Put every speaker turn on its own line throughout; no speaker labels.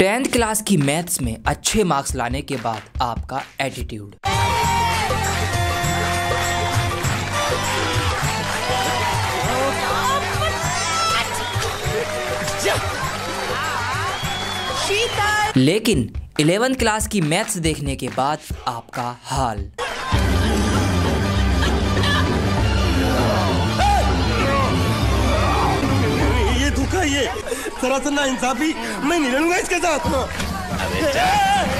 Tenth class की maths में अच्छे मार्क्स लाने के बाद आपका एटीट्यूड लेकिन इलेवेंथ क्लास की मैथ्स देखने के बाद आपका हाल सरासर ना इंसाफी मैं नहीं रहूंगा इसके साथ अबे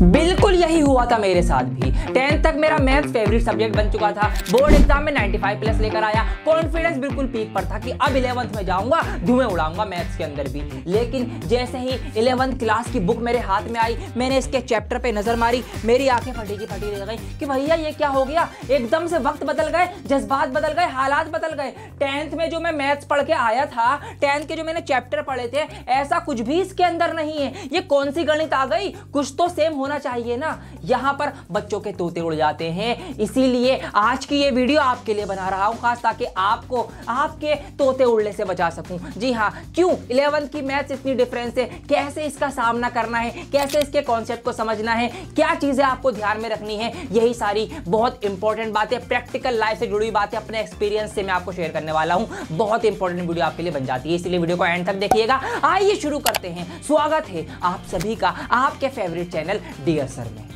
बिल्कुल यही हुआ था मेरे साथ भी टेंथ तक मेरा मैथ फेवरेट सब्जेक्ट बन चुका था बोर्ड एग्जाम में 95 प्लस लेकर आया कॉन्फिडेंस बिल्कुल पीक पर था कि अब इलेवंथ में जाऊंगा धुएं उड़ाऊंगा मैथ्स के अंदर भी लेकिन जैसे ही इलेवंथ क्लास की बुक मेरे हाथ में आई मैंने इसके चैप्टर पर नजर मारी मेरी आंखें फटी की फटी रह गई कि भैया ये क्या हो गया एकदम से वक्त बदल गए जज्बात बदल गए हालात बदल गए टेंथ में जो मैं मैथ्स पढ़ के आया था टेंथ के जो मैंने चैप्टर पढ़े थे ऐसा कुछ भी इसके अंदर नहीं है ये कौन सी गणित आ गई कुछ तो सेम हो होना चाहिए ना यहाँ पर बच्चों के तोते उड़ जाते हैं इसीलिए आज की ये वीडियो आपके लिए बना रहा हूँ खास ताकि आपको आपके तोते उड़ने से बचा सकूँ जी हाँ क्यों इलेवंथ की मैथ्स इतनी डिफरेंस है कैसे इसका सामना करना है कैसे इसके कॉन्सेप्ट को समझना है क्या चीज़ें आपको ध्यान में रखनी है यही सारी बहुत इंपॉर्टेंट बातें प्रैक्टिकल लाइफ से जुड़ी बातें अपने एक्सपीरियंस से मैं आपको शेयर करने वाला हूँ बहुत इंपॉर्टेंट वीडियो आपके लिए बन जाती है इसलिए वीडियो को एंड तक देखिएगा आइए शुरू करते हैं स्वागत है आप सभी का आपके फेवरेट चैनल dígaselo.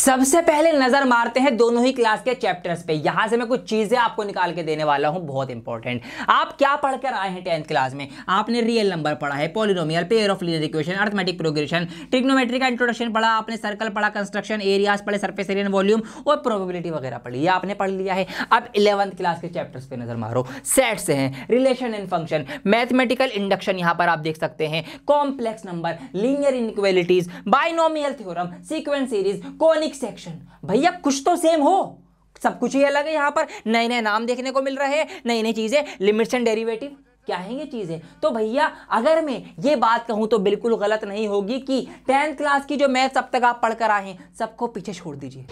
सबसे पहले नजर मारते हैं दोनों ही क्लास के चैप्टर्स पे यहां से मैं कुछ चीजें आपको निकाल के देने वाला हूं बहुत इंपॉर्टेंट आप क्या पढ़कर आए हैं टेंथ क्लास में आपने रियल नंबर पढ़ा है polynomial pair of linear equation arithmetic progression trigonometry का इंट्रोडक्शन पढ़ा आपने सर्कल पढ़ा कंस्ट्रक्शन एरियाज पढ़े सर्फेस एरियन वॉल्यूम और प्रोबेबिलिटी वगैरह पढ़ी ये आपने पढ़ लिया है अब इलेवंथ क्लास के चैप्टर्स पे नजर मारो सेट्स हैं relation and function mathematical induction यहां पर आप देख सकते हैं complex number linear inequalities binomial theorem sequence series conic एक सेक्शन भैया कुछ तो सेम हो सब कुछ ही अलग है यहाँ पर नए नए नाम देखने को मिल रहे हैं नई नई चीज़ें लिमिट्स एंड डेरिवेटिव क्या है ये चीज़ें तो भैया अगर मैं ये बात कहूं तो बिल्कुल गलत नहीं होगी कि टेंथ क्लास की जो मैथ्स अब तक आप पढ़कर आए हैं सबको पीछे छोड़ दीजिए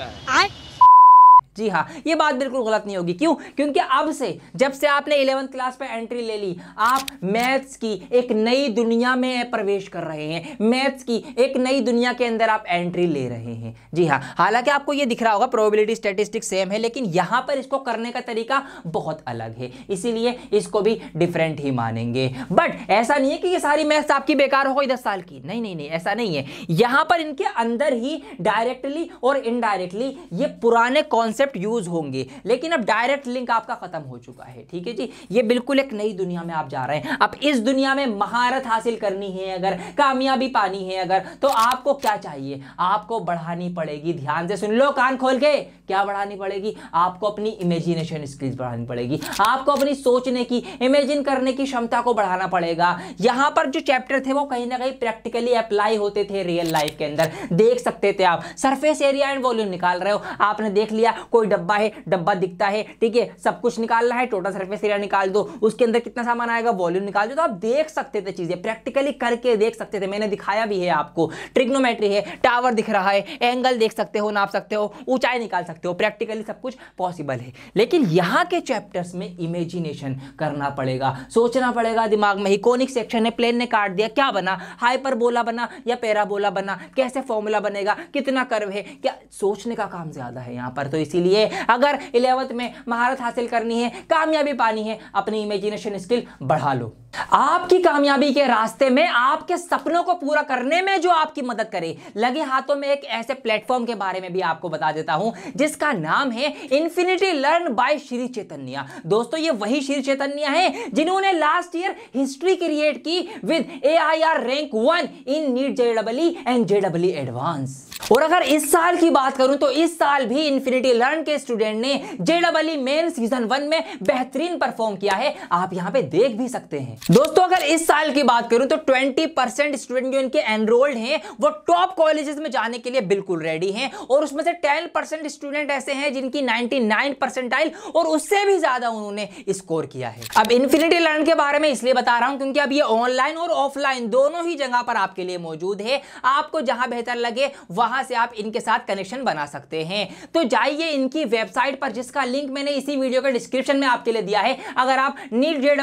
जी हाँ ये बात बिल्कुल गलत नहीं होगी क्यों क्योंकि अब से जब से आपने इलेवंथ क्लास में एंट्री ले ली आप मैथ्स की एक नई दुनिया में प्रवेश कर रहे हैं मैथ्स की एक नई दुनिया के अंदर आप एंट्री ले रहे हैं जी हाँ हालांकि आपको ये दिख रहा होगा प्रोबेबिलिटी स्टेटिस्टिक सेम है लेकिन यहां पर इसको करने का तरीका बहुत अलग है इसीलिए इसको भी डिफरेंट ही मानेंगे बट ऐसा नहीं है कि ये सारी मैथ्स आपकी बेकार हो गई दस साल की नहीं नहीं नहीं ऐसा नहीं है यहां पर इनके अंदर ही डायरेक्टली और इनडायरेक्टली ये पुराने कॉन्सेप्ट कॉन्सेप्ट यूज होंगे लेकिन अब डायरेक्ट लिंक आपका खत्म हो चुका है ठीक है जी ये बिल्कुल एक नई दुनिया में आप जा रहे हैं अब इस दुनिया में महारत हासिल करनी है अगर कामयाबी पानी है अगर तो आपको क्या चाहिए आपको बढ़ानी पड़ेगी ध्यान से सुन लो कान खोल के क्या बढ़ानी पड़ेगी आपको अपनी इमेजिनेशन स्किल्स बढ़ानी पड़ेगी आपको अपनी सोचने की इमेजिन करने की क्षमता को बढ़ाना पड़ेगा यहां पर जो चैप्टर थे वो कहीं ना कहीं प्रैक्टिकली अप्लाई होते थे रियल लाइफ के अंदर देख सकते थे आप सरफेस एरिया एंड वॉल्यूम निकाल रहे हो आपने देख लिया कोई डब्बा है डब्बा दिखता है ठीक है सब कुछ निकालना है टोटल सर्फेस एरिया निकाल दो उसके अंदर कितना सामान आएगा वॉल्यूम निकाल दो तो आप देख सकते थे चीज़ें प्रैक्टिकली करके देख सकते थे मैंने दिखाया भी है आपको ट्रिग्नोमेट्री है टावर दिख रहा है एंगल देख सकते हो नाप सकते हो ऊंचाई निकाल सकते हो प्रैक्टिकली सब कुछ पॉसिबल है लेकिन यहाँ के चैप्टर्स में इमेजिनेशन करना पड़ेगा सोचना पड़ेगा दिमाग में ही सेक्शन है प्लेन ने काट दिया क्या बना हाइपरबोला बना या पैराबोला बना कैसे फॉर्मूला बनेगा कितना कर्व है क्या सोचने का काम ज़्यादा है यहाँ पर तो इसी इसीलिए अगर इलेवंथ में महारत हासिल करनी है कामयाबी पानी है अपनी इमेजिनेशन स्किल बढ़ा लो आपकी कामयाबी के रास्ते में आपके सपनों को पूरा करने में जो आपकी मदद करे लगे हाथों में एक ऐसे प्लेटफॉर्म के बारे में भी आपको बता देता हूं जिसका नाम है इंफिनिटी लर्न बाय श्री चैतन्य दोस्तों ये वही श्री चैतन्य है जिन्होंने लास्ट ईयर हिस्ट्री क्रिएट की with A I R rank one in NEET JW and JW advance और अगर इस साल की बात करूं तो इस साल भी इन्फिनिटी लर्न के स्टूडेंट ने जेडब्ल्यू मेन सीजन वन में बेहतरीन परफॉर्म किया है आप यहां पर देख भी सकते हैं दोस्तों अगर इस साल की बात करूं तो 20 परसेंट स्टूडेंट जो इनके एनरोल्ड हैं वो टॉप कॉलेजेस में जाने के लिए बिल्कुल रेडी हैं और उसमें से 10 परसेंट स्टूडेंट ऐसे हैं जिनकी 99 परसेंटाइल और उससे भी ज्यादा उन्होंने स्कोर किया है अब इन्फिनिटी लर्न के बारे में इसलिए बता रहा हूं क्योंकि अब ये ऑनलाइन और ऑफलाइन दोनों ही जगह पर आपके लिए मौजूद है आपको जहां बेहतर लगे वहां से आप इनके साथ कनेक्शन बना सकते हैं तो जाइए इनकी वेबसाइट पर जिसका लिंक मैंने इसी वीडियो के डिस्क्रिप्शन में आपके लिए दिया है अगर आप नीट जे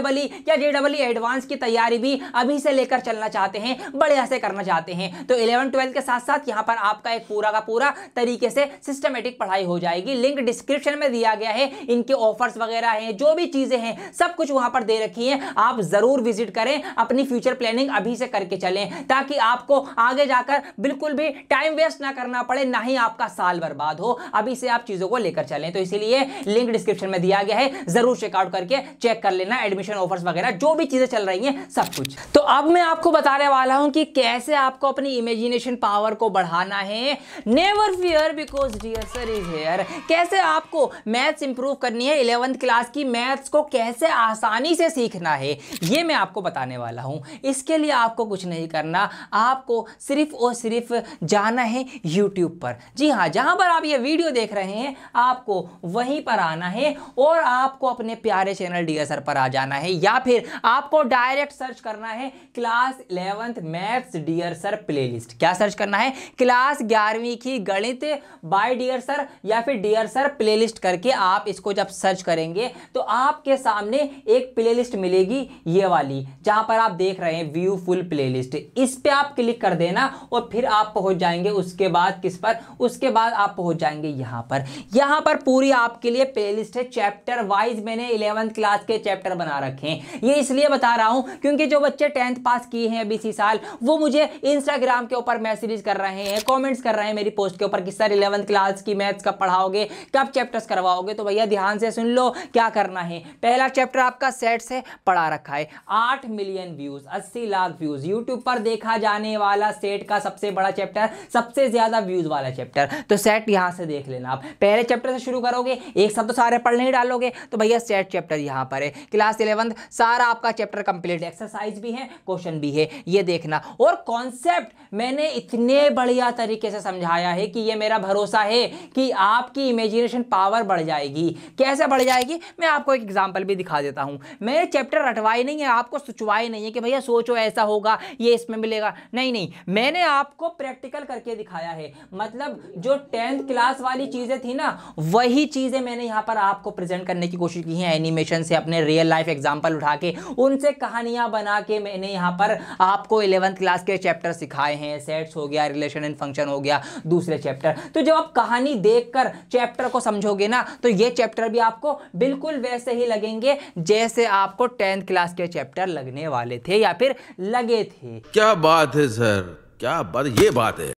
या जे एडवांस की तैयारी भी अभी से लेकर चलना चाहते हैं बढ़िया से करना चाहते हैं तो इलेवन ट्वेल्थ के साथ साथ यहाँ पर आपका एक पूरा का पूरा तरीके से सिस्टमेटिक पढ़ाई हो जाएगी लिंक डिस्क्रिप्शन में दिया गया है इनके ऑफर्स वगैरह हैं जो भी चीज़ें हैं सब कुछ वहाँ पर दे रखी हैं आप ज़रूर विजिट करें अपनी फ्यूचर प्लानिंग अभी से करके चलें ताकि आपको आगे जाकर बिल्कुल भी टाइम वेस्ट ना करना पड़े ना ही आपका साल बर्बाद हो अभी से आप चीज़ों को लेकर चलें तो इसीलिए लिंक डिस्क्रिप्शन में दिया गया है ज़रूर चेकआउट करके चेक कर लेना एडमिशन ऑफर्स वगैरह जो भी चीज़ें चल रही हैं सब कुछ तो अब मैं आपको बताने वाला हूं कि कैसे आपको अपनी इमेजिनेशन पावर को बढ़ाना है never fear because dear sir is here कैसे आपको मैथ्स इंप्रूव करनी है इलेवंथ क्लास की मैथ्स को कैसे आसानी से सीखना है ये मैं आपको बताने वाला हूं इसके लिए आपको कुछ नहीं करना आपको सिर्फ और सिर्फ जाना है यूट्यूब पर जी हाँ जहां पर आप ये वीडियो देख रहे हैं आपको वहीं पर आना है और आपको अपने प्यारे चैनल डी पर आ जाना है या फिर आप आपको डायरेक्ट सर्च करना है class eleventh maths dear sir playlist क्या सर्च करना है क्लास ग्यारहवीं की गणित बाय डियर सर या फिर डियर सर प्लेलिस्ट करके आप इसको जब सर्च करेंगे तो आपके सामने एक प्लेलिस्ट मिलेगी ये वाली जहां पर आप देख रहे हैं व्यू फुल प्ले इस पर आप क्लिक कर देना और फिर आप पहुंच जाएंगे उसके बाद किस पर उसके बाद आप पहुंच जाएंगे यहां पर यहां पर पूरी आपके लिए प्लेलिस्ट है चैप्टर वाइज मैंने इलेवंथ क्लास के चैप्टर बना रखे हैं ये इसलिए बता रहा हूं क्योंकि जो बच्चे टेंथ पास किए हैं अभी इसी साल वो मुझे इंस्टाग्राम के ऊपर मैसेज कर रहे हैं कॉमेंट्स कर रहे हैं मेरी पोस्ट के ऊपर कि सर इलेवंथ क्लास की मैथ्स कब पढ़ाओगे कब चैप्टर्स करवाओगे तो भैया ध्यान से सुन लो क्या करना है पहला चैप्टर आपका सेट से पढ़ा रखा है आठ मिलियन व्यूज अस्सी लाख व्यूज यूट्यूब पर देखा जाने वाला सेट का सबसे बड़ा चैप्टर सबसे ज्यादा व्यूज वाला चैप्टर तो सेट यहां से देख लेना आप पहले चैप्टर से शुरू करोगे एक सब तो सारे पढ़ नहीं डालोगे तो भैया सेट चैप्टर यहां पर है क्लास इलेवंथ सारा आपका चैप्टर कंप्लीट एक्सरसाइज भी है क्वेश्चन भी है ये देखना और कॉन्सेप्ट मैंने इतने बढ़िया तरीके से समझाया है कि ये मेरा भरोसा है कि आपकी इमेजिनेशन पावर बढ़ जाएगी कैसे बढ़ जाएगी मैं आपको एक एग्जाम्पल भी दिखा देता हूँ मैं चैप्टर रटवाए नहीं है आपको सुचवाए नहीं है कि भैया सोचो ऐसा होगा ये इसमें मिलेगा नहीं नहीं मैंने आपको प्रैक्टिकल करके दिखाया है मतलब जो टेंथ क्लास वाली चीज़ें थी ना वही चीज़ें मैंने यहाँ पर आपको प्रेजेंट करने की कोशिश की है एनिमेशन से अपने रियल लाइफ एग्जाम्पल उठा के उन उनसे कहानियां बना के मैंने यहाँ पर आपको इलेवंथ क्लास के चैप्टर सिखाए हैं सेट्स हो गया रिलेशन एंड फंक्शन हो गया दूसरे चैप्टर तो जब आप कहानी देख चैप्टर को समझोगे ना तो ये चैप्टर भी आपको बिल्कुल वैसे ही लगेंगे जैसे आपको टेंथ क्लास के चैप्टर लगने वाले थे या फिर लगे थे क्या बात है सर क्या बात ये बात है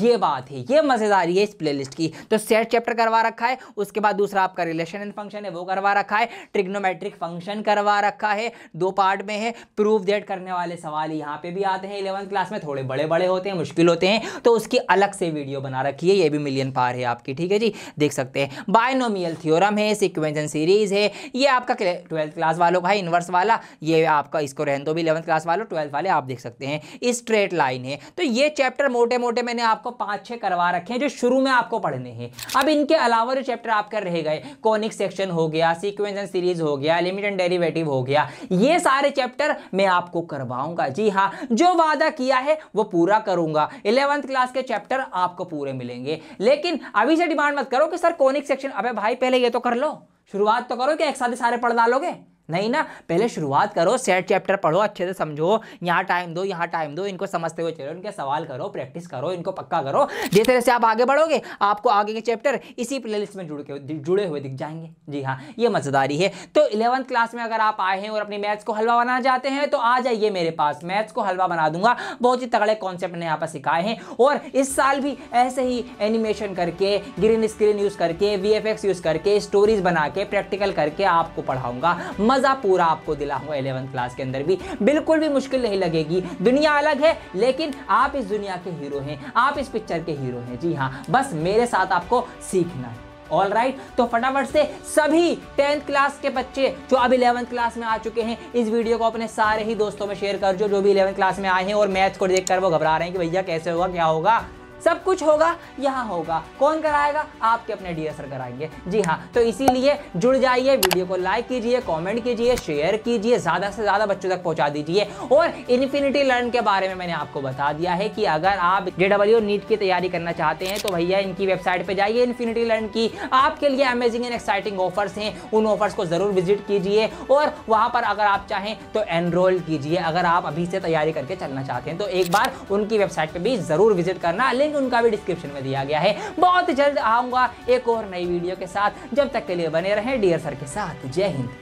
ये बात है ये मज़ेदारी है इस प्लेलिस्ट की तो सेट चैप्टर करवा रखा है उसके बाद दूसरा आपका रिलेशन एंड फंक्शन है वो करवा रखा है ट्रिग्नोमेट्रिक फंक्शन करवा रखा है दो पार्ट में है प्रूफ डेट करने वाले सवाल यहाँ पे भी आते हैं इलेवंथ क्लास में थोड़े बड़े बड़े होते हैं मुश्किल होते हैं तो उसकी अलग से वीडियो बना रखी है ये भी मिलियन पार है आपकी ठीक है जी देख सकते हैं बायनोमियल थियोरम है सिक्वेंसन सीरीज है ये आपका ट्वेल्थ क्लास वालों का इनवर्स वाला ये आपका इसको रहन दो भी इलेवंथ क्लास वालों ट्वेल्थ वाले आप देख सकते हैं स्ट्रेट लाइन है तो ये चैप्टर मोटे मोटे मैंने आप आपको पांच छह करवा रखे हैं जो शुरू में आपको पढ़ने हैं अब इनके अलावा जो चैप्टर आप रह गए कॉनिक सेक्शन हो गया सीक्वेंस एंड सीरीज हो गया लिमिट एंड डेरिवेटिव हो गया ये सारे चैप्टर मैं आपको करवाऊंगा जी हाँ जो वादा किया है वो पूरा करूंगा इलेवंथ क्लास के चैप्टर आपको पूरे मिलेंगे लेकिन अभी से डिमांड मत करो कि सर कॉनिक सेक्शन अबे भाई पहले ये तो कर लो शुरुआत तो करो कि एक साथ ही सारे पढ़ डालोगे नहीं ना पहले शुरुआत करो सेट चैप्टर पढ़ो अच्छे से समझो यहाँ टाइम दो यहाँ टाइम दो इनको समझते हुए चलो इनके सवाल करो प्रैक्टिस करो इनको पक्का करो जिस तरह से आप आगे बढ़ोगे आपको आगे के चैप्टर इसी प्ले में जुड़ के जुड़े हुए दिख जाएंगे जी हाँ ये मज़ेदारी है तो इलेवंथ क्लास में अगर आप आए हैं और अपनी मैथ्स को हलवा बनाना चाहते हैं तो आ जाइए मेरे पास मैथ्स को हलवा बना दूंगा बहुत ही तगड़े कॉन्सेप्ट मैंने यहाँ पर सिखाए हैं और इस साल भी ऐसे ही एनिमेशन करके ग्रीन स्क्रीन यूज़ करके वी यूज़ करके स्टोरीज बना के प्रैक्टिकल करके आपको पढ़ाऊँगा मज़ा पूरा आपको दिलाऊंगा एलेवंथ क्लास के अंदर भी बिल्कुल भी मुश्किल नहीं लगेगी दुनिया अलग है लेकिन आप इस दुनिया के हीरो हैं आप इस पिक्चर के हीरो हैं जी हाँ बस मेरे साथ आपको सीखना है ऑल राइट right, तो फटाफट से सभी टेंथ क्लास के बच्चे जो अब इलेवंथ क्लास में आ चुके हैं इस वीडियो को अपने सारे ही दोस्तों में शेयर कर जो जो भी इलेवंथ क्लास में आए हैं और मैथ को देखकर वो घबरा रहे हैं कि भैया कैसे होगा क्या होगा सब कुछ होगा यहाँ होगा कौन कराएगा आपके अपने डी एस कराएंगे जी हाँ तो इसीलिए जुड़ जाइए वीडियो को लाइक कीजिए कॉमेंट कीजिए शेयर कीजिए ज़्यादा से ज़्यादा बच्चों तक पहुँचा दीजिए और इन्फिनिटी लर्न के बारे में मैंने आपको बता दिया है कि अगर आप जे डब्ल्यू नीट की तैयारी करना चाहते हैं तो भैया इनकी वेबसाइट पर जाइए इन्फिनिटी लर्न की आपके लिए अमेजिंग एंड एक्साइटिंग ऑफर्स हैं उन ऑफर्स को ज़रूर विजिट कीजिए और वहाँ पर अगर आप चाहें तो एनरोल कीजिए अगर आप अभी से तैयारी करके चलना चाहते हैं तो एक बार उनकी वेबसाइट पर भी ज़रूर विजिट करना लिंक उनका भी डिस्क्रिप्शन में दिया गया है बहुत जल्द आऊंगा एक और नई वीडियो के साथ जब तक के लिए बने रहें डियर सर के साथ जय हिंद